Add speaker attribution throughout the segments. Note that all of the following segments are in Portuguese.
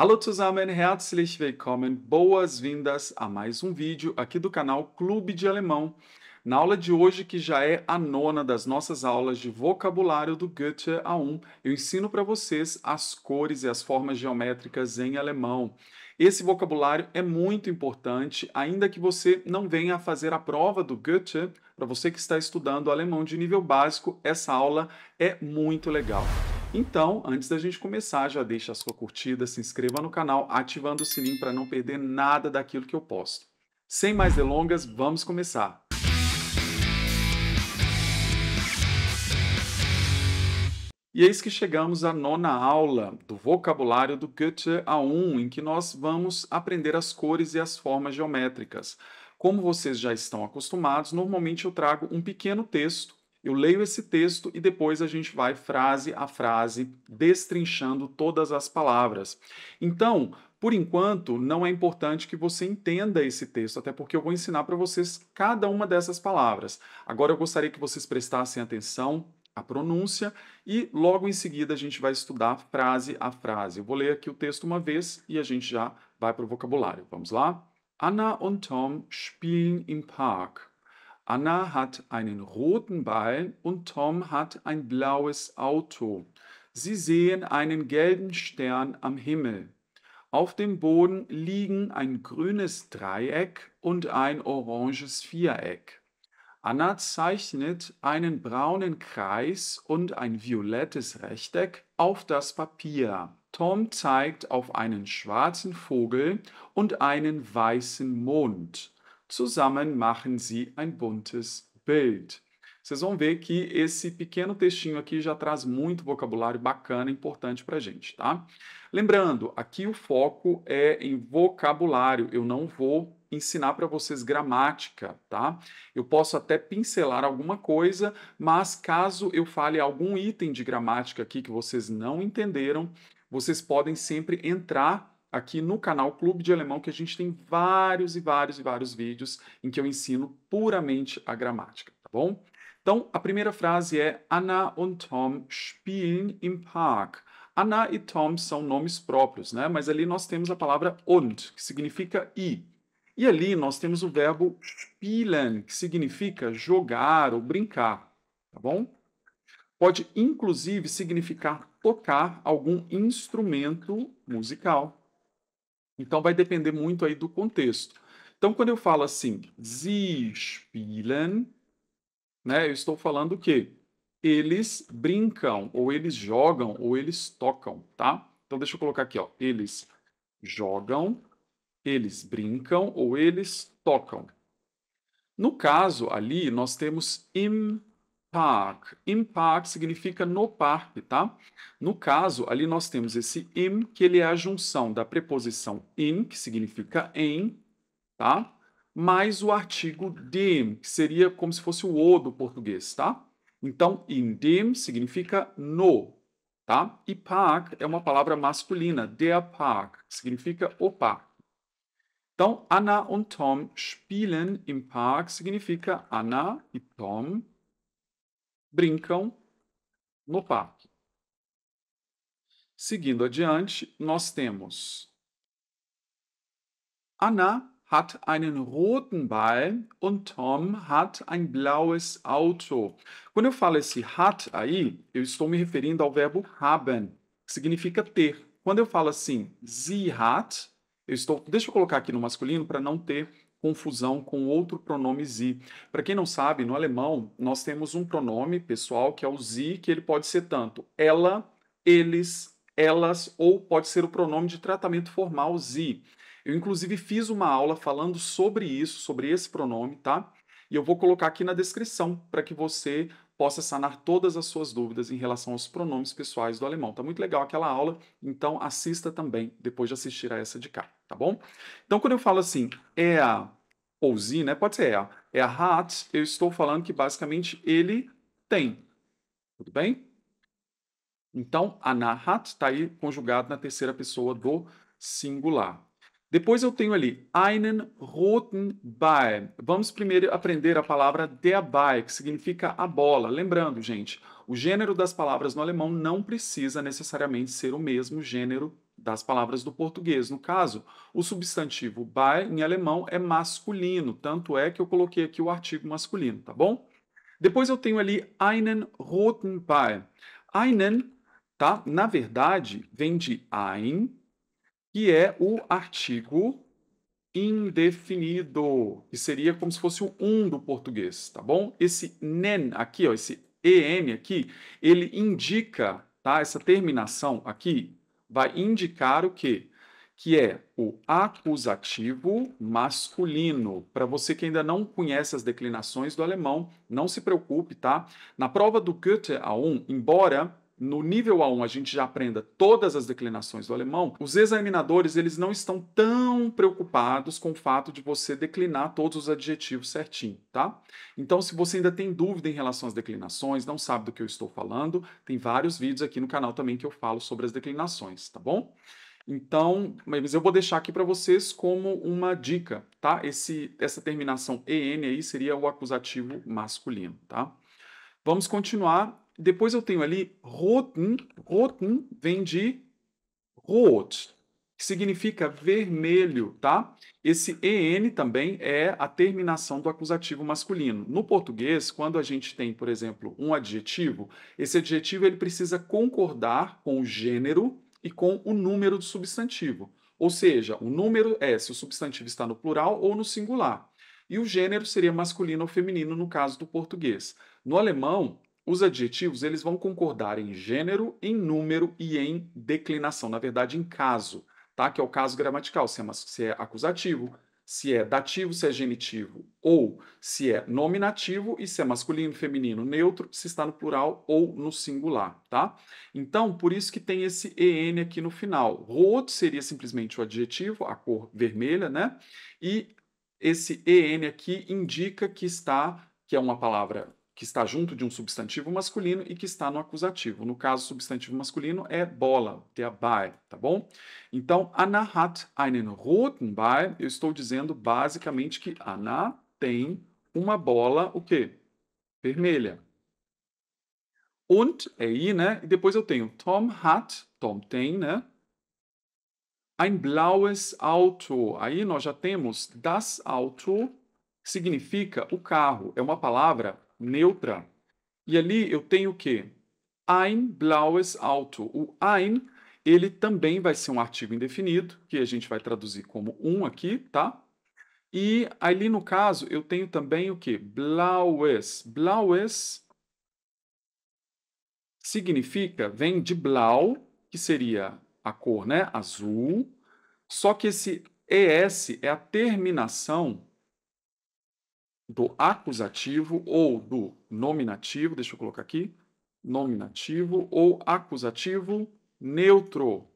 Speaker 1: Hallo zusammen, herzlich willkommen, boas-vindas a mais um vídeo aqui do canal Clube de Alemão. Na aula de hoje, que já é a nona das nossas aulas de vocabulário do Goethe A1, eu ensino para vocês as cores e as formas geométricas em alemão. Esse vocabulário é muito importante, ainda que você não venha a fazer a prova do Goethe. Para você que está estudando alemão de nível básico, essa aula é muito legal. Então, antes da gente começar, já deixa a sua curtida, se inscreva no canal, ativando o sininho para não perder nada daquilo que eu posto. Sem mais delongas, vamos começar! E eis que chegamos à nona aula do vocabulário do Goethe A1, em que nós vamos aprender as cores e as formas geométricas. Como vocês já estão acostumados, normalmente eu trago um pequeno texto eu leio esse texto e depois a gente vai frase a frase destrinchando todas as palavras. Então, por enquanto, não é importante que você entenda esse texto, até porque eu vou ensinar para vocês cada uma dessas palavras. Agora eu gostaria que vocês prestassem atenção à pronúncia e logo em seguida a gente vai estudar frase a frase. Eu vou ler aqui o texto uma vez e a gente já vai para o vocabulário. Vamos lá? Anna und Tom spielen im Park. Anna hat einen roten Ball und Tom hat ein blaues Auto. Sie sehen einen gelben Stern am Himmel. Auf dem Boden liegen ein grünes Dreieck und ein oranges Viereck. Anna zeichnet einen braunen Kreis und ein violettes Rechteck auf das Papier. Tom zeigt auf einen schwarzen Vogel und einen weißen Mond. Zusammen machen sie ein buntes Bild. Vocês vão ver que esse pequeno textinho aqui já traz muito vocabulário bacana, importante para a gente, tá? Lembrando, aqui o foco é em vocabulário. Eu não vou ensinar para vocês gramática, tá? Eu posso até pincelar alguma coisa, mas caso eu fale algum item de gramática aqui que vocês não entenderam, vocês podem sempre entrar aqui no canal Clube de Alemão, que a gente tem vários e vários e vários vídeos em que eu ensino puramente a gramática, tá bom? Então, a primeira frase é Anna und Tom spielen im Park. Anna e Tom são nomes próprios, né? Mas ali nós temos a palavra und, que significa e. E ali nós temos o verbo spielen, que significa jogar ou brincar, tá bom? Pode inclusive significar tocar algum instrumento musical. Então vai depender muito aí do contexto. Então quando eu falo assim, sie spielen, né, eu estou falando o quê? Eles brincam, ou eles jogam, ou eles tocam, tá? Então deixa eu colocar aqui, ó, eles jogam, eles brincam ou eles tocam. No caso ali, nós temos im park. In park significa no parque, tá? No caso, ali nós temos esse im, que ele é a junção da preposição in, que significa em, tá? Mais o artigo dim, que seria como se fosse o o do português, tá? Então, in dim significa no, tá? E park é uma palavra masculina, der park, que significa o parque. Então, Anna und Tom spielen im Park significa Anna e Tom brincam no parque. Seguindo adiante, nós temos Anna hat einen roten Ball und Tom hat ein blaues Auto. Quando eu falo esse hat aí, eu estou me referindo ao verbo haben, que significa ter. Quando eu falo assim, sie hat, eu estou, deixa eu colocar aqui no masculino para não ter confusão com outro pronome Z. Para quem não sabe, no alemão nós temos um pronome pessoal que é o Z, que ele pode ser tanto ela, eles, elas ou pode ser o pronome de tratamento formal Z. Eu inclusive fiz uma aula falando sobre isso, sobre esse pronome, tá? E eu vou colocar aqui na descrição para que você possa sanar todas as suas dúvidas em relação aos pronomes pessoais do alemão. Tá muito legal aquela aula, então assista também depois de assistir a essa de cá, tá bom? Então quando eu falo assim, é a ou zi, né? Pode ser é a, é a hat, eu estou falando que basicamente ele tem. Tudo bem? Então, anahat está aí conjugado na terceira pessoa do singular. Depois eu tenho ali einen roten Ball. Vamos primeiro aprender a palavra der Ball, que significa a bola. Lembrando, gente, o gênero das palavras no alemão não precisa necessariamente ser o mesmo gênero das palavras do português. No caso, o substantivo Ball em alemão é masculino, tanto é que eu coloquei aqui o artigo masculino, tá bom? Depois eu tenho ali einen roten Ball. Einen, tá? Na verdade, vem de ein, que é o artigo indefinido, que seria como se fosse o um do português, tá bom? Esse nen aqui, ó, esse en aqui, ele indica, tá? Essa terminação aqui vai indicar o quê? Que é o acusativo masculino. Para você que ainda não conhece as declinações do alemão, não se preocupe, tá? Na prova do Goethe A1, embora no nível A1 a gente já aprenda todas as declinações do alemão, os examinadores eles não estão tão preocupados com o fato de você declinar todos os adjetivos certinho, tá? Então, se você ainda tem dúvida em relação às declinações, não sabe do que eu estou falando, tem vários vídeos aqui no canal também que eu falo sobre as declinações, tá bom? Então, mas eu vou deixar aqui para vocês como uma dica, tá? Esse, essa terminação EN aí seria o acusativo masculino, tá? Vamos continuar depois eu tenho ali Roten. Roten vem de Rot, que significa vermelho, tá? Esse EN também é a terminação do acusativo masculino. No português, quando a gente tem, por exemplo, um adjetivo, esse adjetivo ele precisa concordar com o gênero e com o número do substantivo. Ou seja, o número é se o substantivo está no plural ou no singular. E o gênero seria masculino ou feminino no caso do português. No alemão, os adjetivos eles vão concordar em gênero, em número e em declinação, na verdade, em caso, tá? que é o caso gramatical, se é, se é acusativo, se é dativo, se é genitivo, ou se é nominativo e se é masculino, feminino, neutro, se está no plural ou no singular, tá? Então, por isso que tem esse en aqui no final. Rot seria simplesmente o adjetivo, a cor vermelha, né? E esse en aqui indica que está, que é uma palavra que está junto de um substantivo masculino e que está no acusativo. No caso, substantivo masculino é bola, der Ball, tá bom? Então, Anna hat einen roten Ball. Eu estou dizendo basicamente que Anna tem uma bola, o quê? Vermelha. Und é I, né? E depois eu tenho Tom hat, Tom tem, né? Ein blaues Auto. Aí nós já temos das Auto, significa o carro. É uma palavra neutra. E ali eu tenho o quê? Ein blaues Auto. O ein, ele também vai ser um artigo indefinido, que a gente vai traduzir como um aqui, tá? E ali no caso eu tenho também o que? Blaues. Blaues significa, vem de blau, que seria a cor né? azul, só que esse ES é a terminação do acusativo ou do nominativo, deixa eu colocar aqui, nominativo ou acusativo neutro.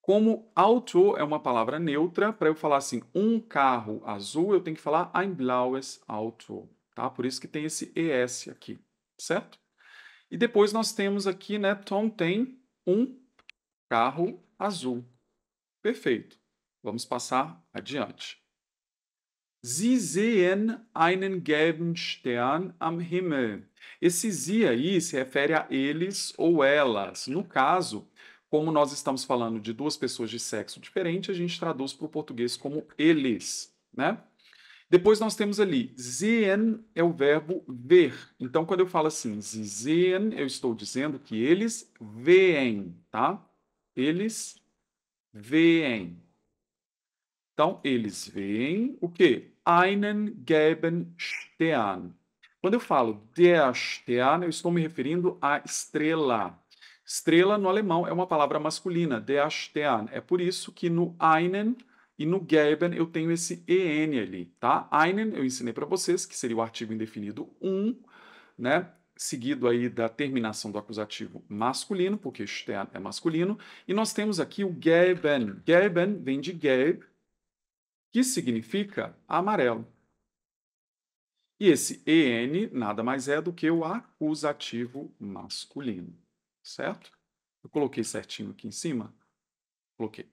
Speaker 1: Como Auto é uma palavra neutra, para eu falar assim, um carro azul, eu tenho que falar ein blaues Auto, tá? Por isso que tem esse ES aqui, certo? E depois nós temos aqui, né, Tom tem um carro azul. Perfeito. Vamos passar adiante. Sie sehen einen gelben Stern am Himmel. Esse sie aí se refere a eles ou elas. No caso, como nós estamos falando de duas pessoas de sexo diferente, a gente traduz para o português como eles, né? Depois nós temos ali, sehen é o verbo ver. Então, quando eu falo assim, sie sehen, eu estou dizendo que eles veem, tá? Eles veem. Então, eles veem o quê? einen gelben Stern. Quando eu falo der Stern, eu estou me referindo à estrela. Estrela no alemão é uma palavra masculina, der Stern. É por isso que no einen e no gelben eu tenho esse en ali, tá? Einen eu ensinei para vocês que seria o artigo indefinido um, né? seguido aí da terminação do acusativo masculino, porque Stern é masculino, e nós temos aqui o gelben. Gelben vem de gelb, que significa amarelo. E esse EN nada mais é do que o acusativo masculino, certo? Eu coloquei certinho aqui em cima? Coloquei.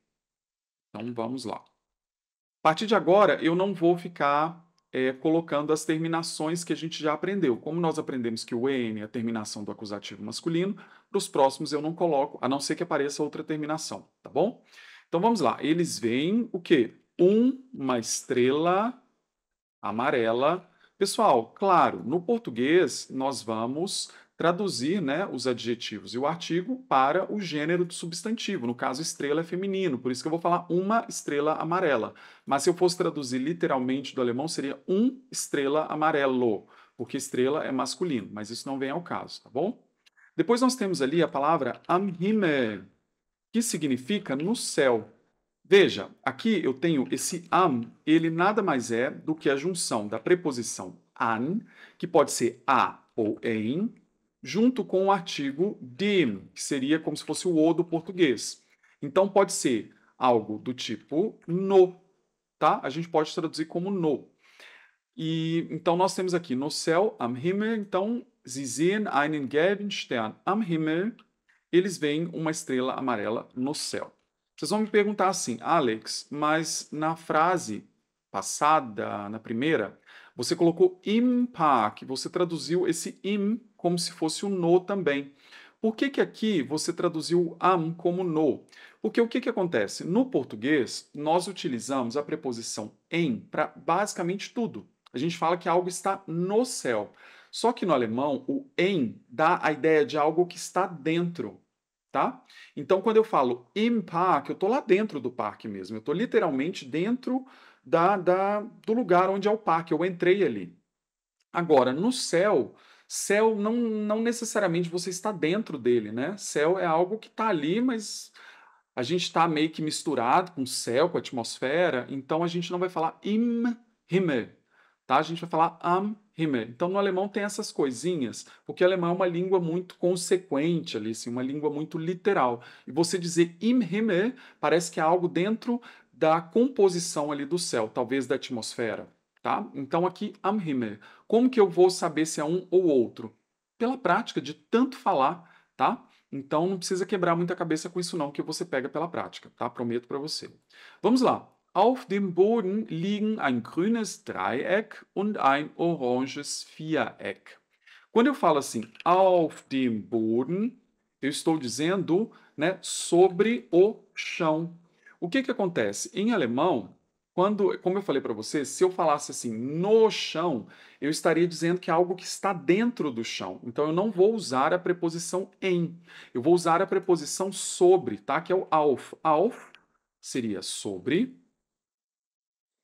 Speaker 1: Então vamos lá. A partir de agora, eu não vou ficar é, colocando as terminações que a gente já aprendeu. Como nós aprendemos que o EN é a terminação do acusativo masculino, para os próximos eu não coloco, a não ser que apareça outra terminação, tá bom? Então vamos lá. Eles veem o quê? uma estrela amarela. Pessoal, claro, no português nós vamos traduzir né, os adjetivos e o artigo para o gênero do substantivo. No caso, estrela é feminino, por isso que eu vou falar uma estrela amarela. Mas se eu fosse traduzir literalmente do alemão, seria um estrela amarelo, porque estrela é masculino, mas isso não vem ao caso, tá bom? Depois nós temos ali a palavra am Himmel, que significa no céu. Veja, aqui eu tenho esse am, ele nada mais é do que a junção da preposição an, que pode ser a ou em, junto com o artigo dim, que seria como se fosse o o do português. Então pode ser algo do tipo no, tá? A gente pode traduzir como no. E então nós temos aqui no céu am Himmel, então sie sehen einen gelben Stern am Himmel. Eles veem uma estrela amarela no céu. Vocês vão me perguntar assim, Alex, mas na frase passada, na primeira, você colocou impar, que você traduziu esse im como se fosse o no também. Por que, que aqui você traduziu am como no? Porque o que, que acontece? No português, nós utilizamos a preposição em para basicamente tudo. A gente fala que algo está no céu. Só que no alemão, o em dá a ideia de algo que está dentro tá? Então, quando eu falo em parque, eu estou lá dentro do parque mesmo, eu estou literalmente dentro da, da, do lugar onde é o parque, eu entrei ali. Agora, no céu, céu não, não necessariamente você está dentro dele, né? Céu é algo que está ali, mas a gente está meio que misturado com o céu, com a atmosfera, então a gente não vai falar im Himmel, tá? A gente vai falar am Himmel. Então, no alemão tem essas coisinhas, porque o alemão é uma língua muito consequente ali, assim, uma língua muito literal. E você dizer im Himmel parece que é algo dentro da composição ali do céu, talvez da atmosfera, tá? Então, aqui am Himmel. Como que eu vou saber se é um ou outro? Pela prática de tanto falar, tá? Então, não precisa quebrar muita cabeça com isso não, que você pega pela prática, tá? Prometo para você. Vamos lá. Auf dem Boden liegen ein grünes Dreieck und ein oranges Viereck. Quando eu falo assim, auf dem Boden, eu estou dizendo né, sobre o chão. O que, que acontece? Em alemão, quando, como eu falei para você, se eu falasse assim no chão, eu estaria dizendo que é algo que está dentro do chão. Então eu não vou usar a preposição em. Eu vou usar a preposição sobre, tá? Que é o auf. Auf seria sobre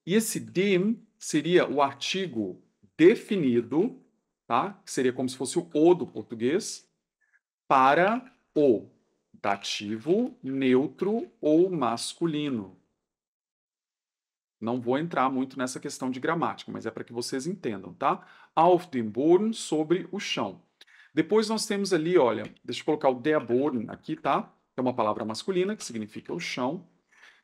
Speaker 1: e esse dim seria o artigo definido, tá? seria como se fosse o o do português, para o dativo neutro ou masculino. Não vou entrar muito nessa questão de gramática, mas é para que vocês entendam, tá? Auf dem Boden, sobre o chão. Depois nós temos ali, olha, deixa eu colocar o der Boden aqui, tá? É uma palavra masculina que significa o chão.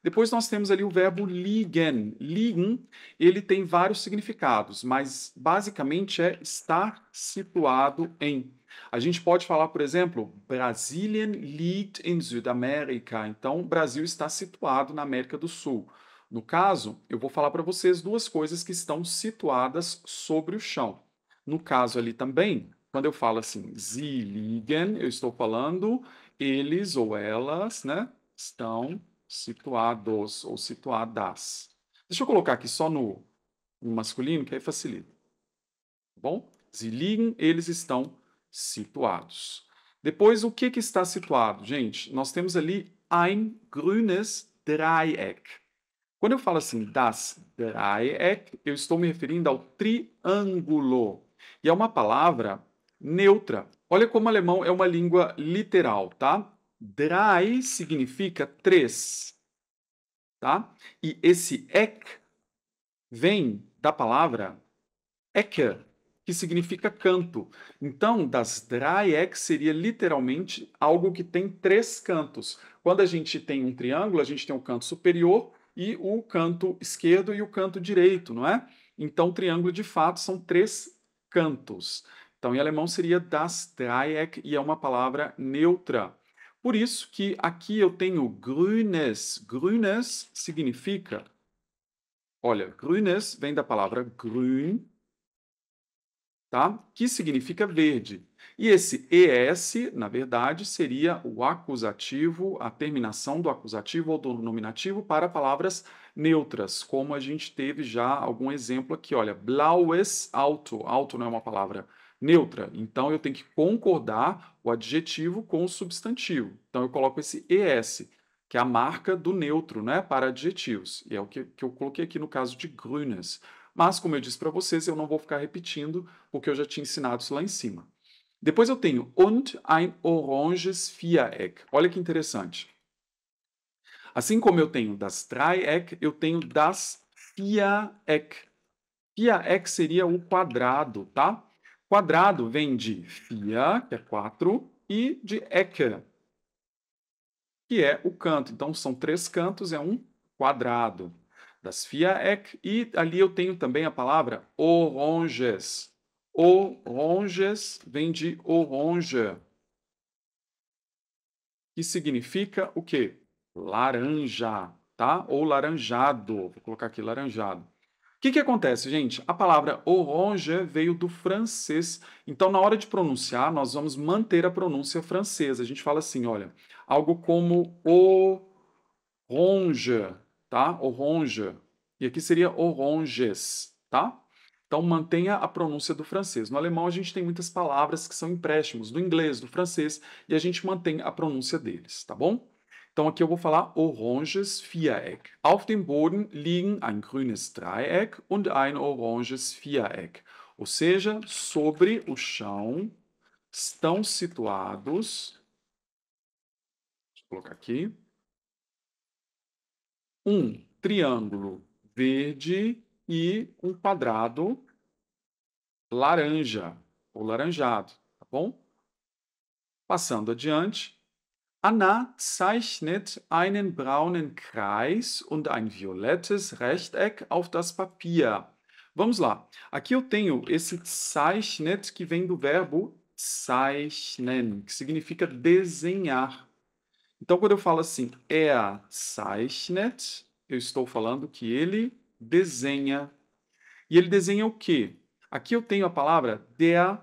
Speaker 1: Depois nós temos ali o verbo ligen. Ligen, ele tem vários significados, mas basicamente é estar situado em. A gente pode falar, por exemplo, Brazilian liegt in Südamerika. Então, o Brasil está situado na América do Sul. No caso, eu vou falar para vocês duas coisas que estão situadas sobre o chão. No caso ali também, quando eu falo assim, sie liegen, eu estou falando eles ou elas, né, estão situados ou situadas. Deixa eu colocar aqui só no, no masculino, que aí facilita. Tá bom? Sie liegen, eles estão situados. Depois, o que, que está situado? Gente, nós temos ali ein grünes Dreieck. Quando eu falo assim, das Dreieck, eu estou me referindo ao triângulo. E é uma palavra neutra. Olha como o alemão é uma língua literal, tá? Drai significa três, tá? E esse ek vem da palavra ek, que significa canto. Então, das drei ek seria literalmente algo que tem três cantos. Quando a gente tem um triângulo, a gente tem o um canto superior e o canto esquerdo e o canto direito, não é? Então, o triângulo de fato são três cantos. Então, em alemão seria das Dreieck e é uma palavra neutra. Por isso que aqui eu tenho grünes. Grünes significa. Olha, grünes vem da palavra grün, tá? que significa verde. E esse ES, na verdade, seria o acusativo, a terminação do acusativo ou do nominativo para palavras neutras, como a gente teve já algum exemplo aqui. Olha, blaues Auto. Auto não é uma palavra neutra neutra. Então eu tenho que concordar o adjetivo com o substantivo. Então eu coloco esse ES, que é a marca do neutro né, para adjetivos. E é o que, que eu coloquei aqui no caso de grünes. Mas, como eu disse para vocês, eu não vou ficar repetindo, porque eu já tinha ensinado isso lá em cima. Depois eu tenho und ein oranges Viereck. Olha que interessante. Assim como eu tenho das Dreieck, eu tenho das Viereck. Viereck seria o quadrado, tá? Quadrado vem de fia, que é 4, e de eca, que é o canto. Então, são três cantos, é um quadrado. Das fia, ek, e ali eu tenho também a palavra oranges. Oranges vem de orange, que significa o quê? Laranja, tá? Ou laranjado. Vou colocar aqui laranjado que, que acontece, gente? A palavra orange veio do francês. Então, na hora de pronunciar, nós vamos manter a pronúncia francesa. A gente fala assim, olha, algo como orange, tá? Orange. E aqui seria oranges, tá? Então, mantenha a pronúncia do francês. No alemão, a gente tem muitas palavras que são empréstimos do inglês, do francês, e a gente mantém a pronúncia deles, tá bom? Então aqui eu vou falar oranges Viereck. Auf dem Boden liegen ein grünes Dreieck und ein oranges Viereck. Ou seja, sobre o chão estão situados. Deixa eu colocar aqui. Um triângulo verde e um quadrado laranja ou laranjado, tá bom? Passando adiante, Anna zeichnet einen braunen Kreis und ein violettes Rechteck auf das Papier. Vamos lá. Aqui eu tenho esse zeichnet que vem do verbo zeichnen, que significa desenhar. Então, quando eu falo assim, er zeichnet, eu estou falando que ele desenha. E ele desenha o quê? Aqui eu tenho a palavra der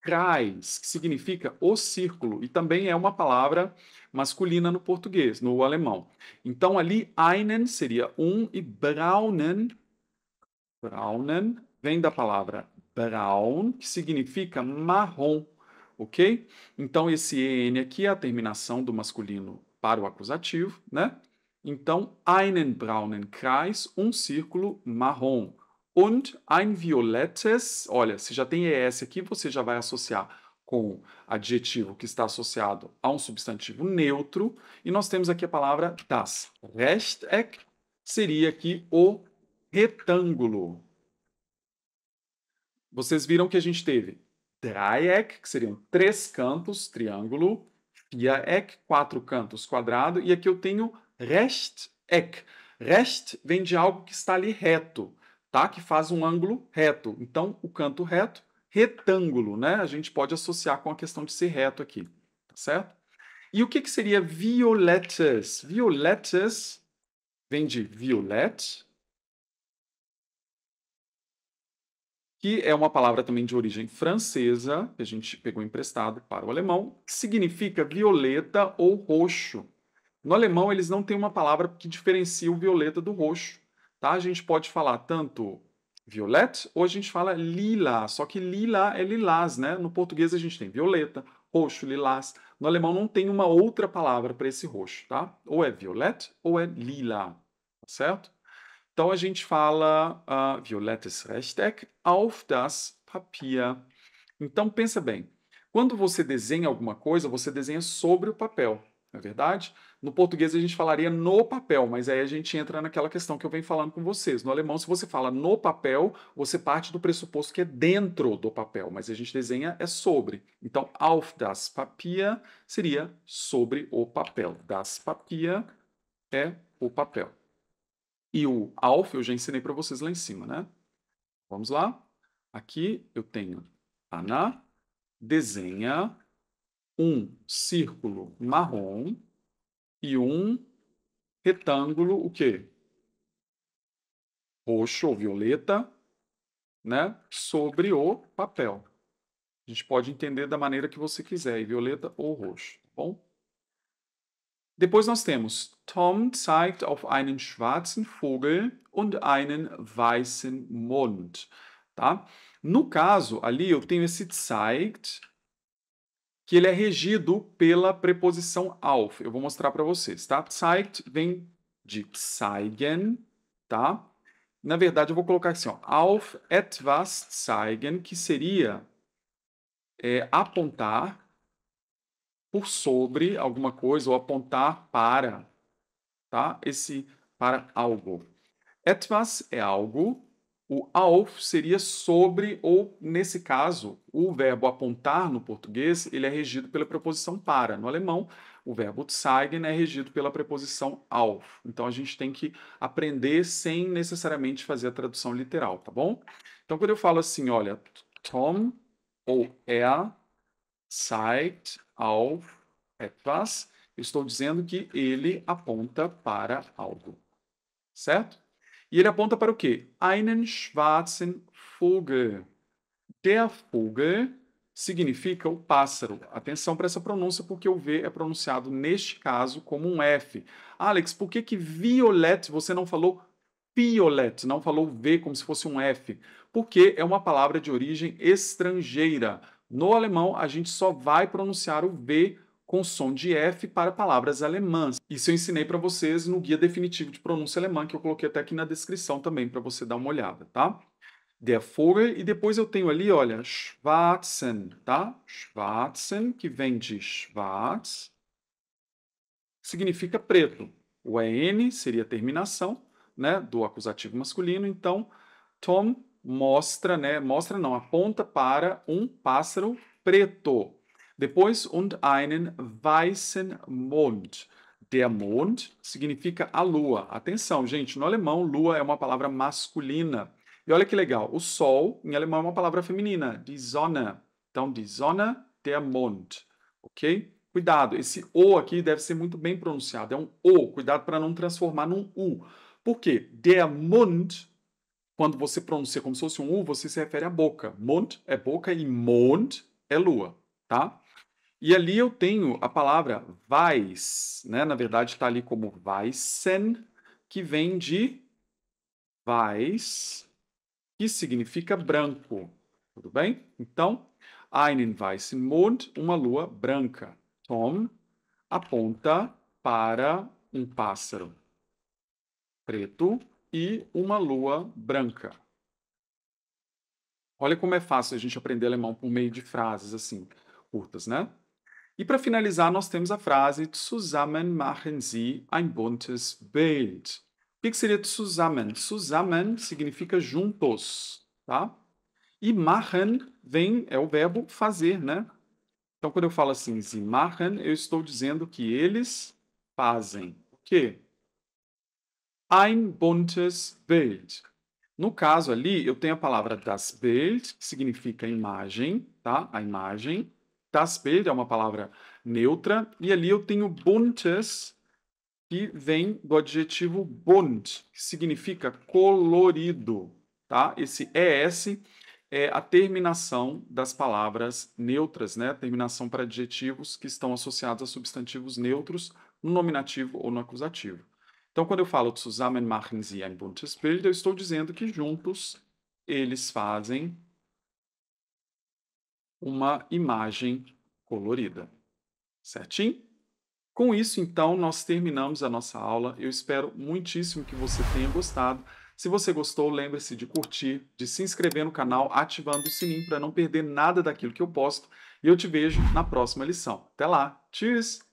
Speaker 1: Kreis, que significa o círculo, e também é uma palavra masculina no português, no alemão. Então ali einen seria um e braunen, braunen vem da palavra braun, que significa marrom, ok? Então esse en aqui é a terminação do masculino para o acusativo, né? Então einen braunen Kreis, um círculo marrom und ein violettes. Olha, se já tem ES aqui, você já vai associar com adjetivo que está associado a um substantivo neutro. E nós temos aqui a palavra das. Rechteck seria aqui o retângulo. Vocês viram que a gente teve Dreieck, que seriam três cantos, triângulo, Viereck, quatro cantos, quadrado, e aqui eu tenho Rechteck. Recht vem de algo que está ali reto tá? que faz um ângulo reto. Então, o canto reto, retângulo, né? A gente pode associar com a questão de ser reto aqui, tá certo? E o que, que seria violetas? Violetas vem de violet, que é uma palavra também de origem francesa, que a gente pegou emprestado para o alemão, que significa violeta ou roxo. No alemão, eles não têm uma palavra que diferencia o violeta do roxo. Tá? A gente pode falar tanto violet ou a gente fala lila, só que lila é lilás, né? No português a gente tem violeta, roxo, lilás. No alemão não tem uma outra palavra para esse roxo, tá? Ou é violet ou é lila, tá certo? Então a gente fala uh, ah, violettes Rechteck auf das Papier. Então pensa bem, quando você desenha alguma coisa, você desenha sobre o papel, não é verdade? No português a gente falaria no papel, mas aí a gente entra naquela questão que eu venho falando com vocês. No alemão, se você fala no papel, você parte do pressuposto que é dentro do papel, mas a gente desenha é sobre. Então, auf das Papier seria sobre o papel. Das Papier é o papel. E o auf eu já ensinei para vocês lá em cima, né? Vamos lá? Aqui eu tenho Ana desenha um círculo marrom e um retângulo, o quê? Roxo ou violeta, né? Sobre o papel. A gente pode entender da maneira que você quiser, violeta ou roxo, tá bom? Depois nós temos Tom zeigt auf einen schwarzen Vogel und einen weißen Mond, tá? No caso, ali eu tenho esse zeigt que ele é regido pela preposição auf. Eu vou mostrar para vocês, tá? Zeigt vem de zeigen, tá? Na verdade, eu vou colocar assim, ó, auf etwas zeigen, que seria é, apontar por sobre alguma coisa ou apontar para, tá? Esse para algo. Etwas é algo, o auf seria sobre, ou nesse caso, o verbo apontar no português, ele é regido pela preposição para. No alemão, o verbo zeigen é regido pela preposição auf. Então a gente tem que aprender sem necessariamente fazer a tradução literal, tá bom? Então quando eu falo assim, olha, Tom ou er zeigt auf etwas, eu estou dizendo que ele aponta para algo, certo? E ele aponta para o quê? Einen schwarzen Vogel. Der Vogel significa o pássaro. Atenção para essa pronúncia, porque o V é pronunciado neste caso como um F. Alex, por que, que violet você não falou violet, não falou V como se fosse um F? Porque é uma palavra de origem estrangeira. No alemão, a gente só vai pronunciar o V com som de F para palavras alemãs. Isso eu ensinei para vocês no guia definitivo de pronúncia alemã, que eu coloquei até aqui na descrição também para você dar uma olhada, tá? Der Vogel, e depois eu tenho ali, olha, Schwarzen, tá? Schwarzen, que vem de Schwarz, significa preto. O EN seria a terminação né, do acusativo masculino, então Tom mostra, né, mostra não, aponta para um pássaro preto, depois, und einen weißen Mond. Der Mond significa a lua. Atenção, gente, no alemão, lua é uma palavra masculina. E olha que legal, o sol em alemão é uma palavra feminina, die Sonne. Então, die Sonne, der Mond. Ok? Cuidado, esse O aqui deve ser muito bem pronunciado. É um O, cuidado para não transformar num U. Por quê? Der Mond, quando você pronuncia como se fosse um U, você se refere à boca. Mond é boca e Mond é lua, tá? E ali eu tenho a palavra vais, né? Na verdade, está ali como weissen, que vem de weiß, que significa branco. Tudo bem? Então, einen weißen Mond, uma lua branca. Tom aponta para um pássaro preto e uma lua branca. Olha como é fácil a gente aprender alemão por meio de frases assim curtas, né? E para finalizar, nós temos a frase Zusammen machen Sie ein buntes Bild. O que, seria zusammen? Zusammen significa juntos, tá? E machen vem, é o verbo fazer, né? Então, quando eu falo assim, sie machen, eu estou dizendo que eles fazem o quê? Ein buntes Bild. No caso ali, eu tenho a palavra das Bild, que significa imagem, tá? A imagem. Das é uma palavra neutra, e ali eu tenho buntes, que vem do adjetivo bunt, que significa colorido. Tá? Esse ES é a terminação das palavras neutras, né? terminação para adjetivos que estão associados a substantivos neutros no nominativo ou no acusativo. Então, quando eu falo zusammen machen sie ein buntes Bild, eu estou dizendo que juntos eles fazem uma imagem colorida. Certinho? Com isso, então, nós terminamos a nossa aula. Eu espero muitíssimo que você tenha gostado. Se você gostou, lembre-se de curtir, de se inscrever no canal, ativando o sininho para não perder nada daquilo que eu posto. E eu te vejo na próxima lição. Até lá! Tchau!